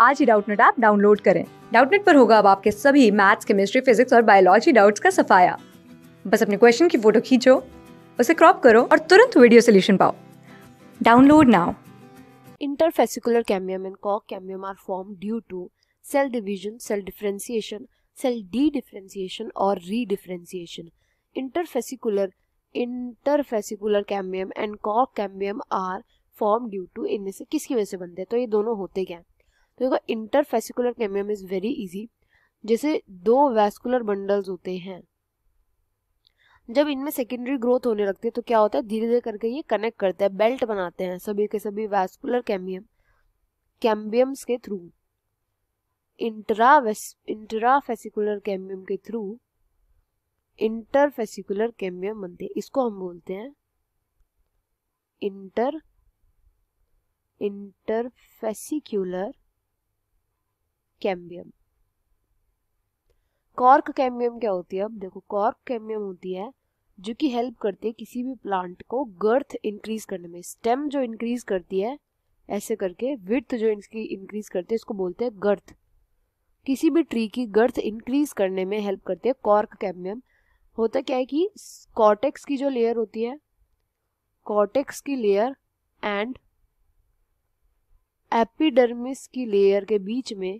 आज ही Doubtnut app download करें डाउटनेट पर होगा अब आपके सभी मैथ्स केमिस्ट्री फिजिक्स और बायोलॉजी डाउट्स का सफाया बस अपने क्वेश्चन की फोटो खींचो उसे क्रॉप करो और तुरंत वीडियो सोल्यूशन पाओ download now interfascicular cambium and कॉक cambium are form due to cell division cell differentiation cell dedifferentiation और redifferentiation interfascicular interfascicular cambium and कॉक cambium are form due to इनमें से किसकी वजह से बनते हैं तो ये दोनों होते क्या तो देखो interfascicular cambium is very easy जैसे दो वैस्कुलर बंडल्स होते हैं जब इनमें सेकेंडरी ग्रोथ होने लगती है तो क्या होता है धीरे धीरे करके ये कनेक्ट करते हैं बेल्ट बनाते हैं सभी के सभी वैस्कुलर कैमियम कैम्बियम्स के थ्रू इंटरा इंटराफेसिकुलर कैम्बियम के थ्रू इंटरफेसिकुलर कैम्बियम बनते हैं इसको हम बोलते हैं inter interfascicular cambium cork cambium क्या होती है अब देखो कॉर्क कैम्बियम होती है जो कि हेल्प करती है किसी भी प्लांट को गर्थ इंक्रीज करने में स्टेम जो इंक्रीज करती है ऐसे करके विथ जो इसकी इंक्रीज करती है इसको बोलते हैं गर्थ किसी भी ट्री की गर्थ इंक्रीज करने में हेल्प करती है कॉर्क कैम्बियम होता क्या है कि कॉटेक्स की जो लेयर होती है कॉटेक्स की लेयर एंड एपिडर्मिस की लेयर के बीच में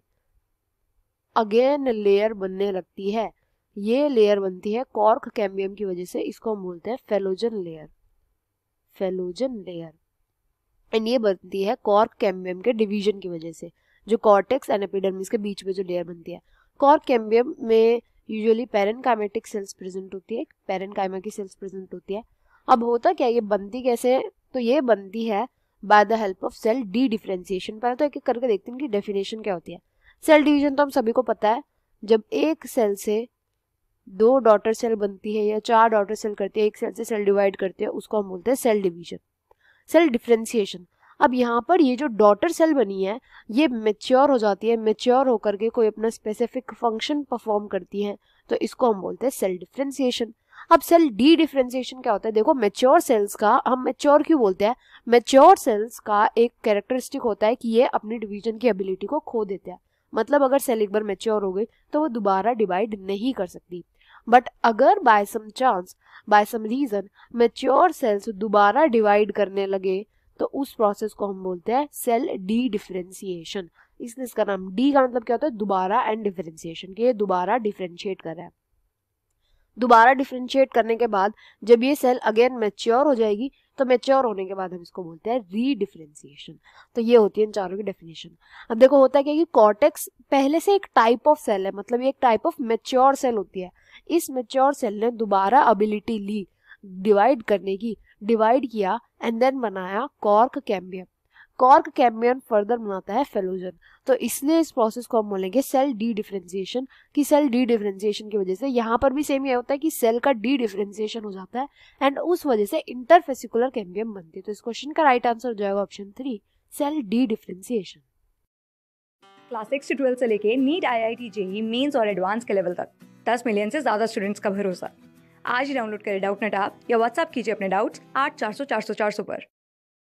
अगेन लेयर बनने लगती है ये लेयर बनती है कॉर्क कैम्बियम की वजह से इसको हम बोलते हैं phellogen layer phellogen layer and ये बनती है कॉर्क कैम्बियम के डिवीजन की वजह से जो कॉर्टेक्स एंड एपिडर्मिस के बीच में जो लेयर बनती है कॉर्क कैम्बियम में यूजुअली पेरेंकाइमेटिक सेल्स प्रेजेंट होती है पेरेंकाइमा की सेल्स प्रेजेंट होती है अब होता क्या ये बनती कैसे तो ये बनती है by the help of cell dedifferentiation पहले तो एक एक करके देखते हैं कि डेफिनेशन क्या होती है सेल डिवीजन तो हम सभी को पता है जब एक सेल से दो डॉटर सेल बनती है या चार डॉटर सेल करती है एक सेल से सेल डिवाइड करती है उसको हम बोलते हैं सेल डिवीजन सेल डिफ्रेंसिएशन अब यहाँ पर ये जो डॉटर सेल बनी है ये मेच्योर हो जाती है मेच्योर होकर के कोई अपना स्पेसिफिक फंक्शन परफॉर्म करती है तो इसको हम बोलते हैं सेल डिफ्रेंसिएशन अब सेल डी डिफ्रेंसिएशन क्या होता है देखो मेच्योर सेल्स का हम मेच्योर क्यों बोलते हैं मेच्योर सेल्स का एक कैरेक्टरिस्टिक होता है कि ये अपनी डिवीजन की एबिलिटी को खो देते हैं मतलब अगर सेल एक बार मेच्योर हो गई तो वो दोबारा डिवाइड नहीं कर सकती बट अगर by some chance by some reason mature cells दोबारा डिवाइड करने लगे तो उस प्रोसेस को हम बोलते हैं सेल डी डिफ्रेंसिएशन इसलिए इसका नाम डी का मतलब क्या होता है दोबारा एंड डिफ्रेंसिएशन के ये दोबारा डिफ्रेंशिएट कर रहा है दोबारा डिफ्रेंशिएट करने के बाद जब ये सेल अगेन मेच्योर हो जाएगी तो मेच्योर होने के बाद हम इसको बोलते हैं रीडिफ्रेंसिएशन तो ये होती है इन चारों की डेफिनेशन अब देखो होता है क्या कि कॉर्टेक्स पहले से एक टाइप ऑफ सेल है मतलब ये एक टाइप ऑफ मेच्योर सेल होती है इस मेच्योर सेल ने दोबारा अबिलिटी ली डिवाइड करने की डिवाइड किया एंड देन बनाया cork cambium cork cambium further बनाता है फेलोजन तो इसलिए इस प्रोसेस को हम बोलेंगे सेल डी डिफ्रेंसिएशन की सेल डी डिफ्रेंसिएशन की वजह से यहाँ पर भी सेम ये होता है कि सेल का डी डिफ्रेंसिएशन हो जाता है एंड उस वजह से इंटरफेसिकुलर कैम्बियम बनती है तो इस क्वेश्चन का राइट आंसर हो जाएगा option three cell dedifferentiation class six से ट्वेल्थ से लेके NEET I I T JEE mains और एडवांस के लेवल तक दस मिलियन से ज़्यादा स्टूडेंट्स का भरोसा आज ही डाउनलोड करें डाउट नेट आप या व्हाट्सअप कीजिए अपने डाउट्स आठ चार सौ चार सौ चार सौ पर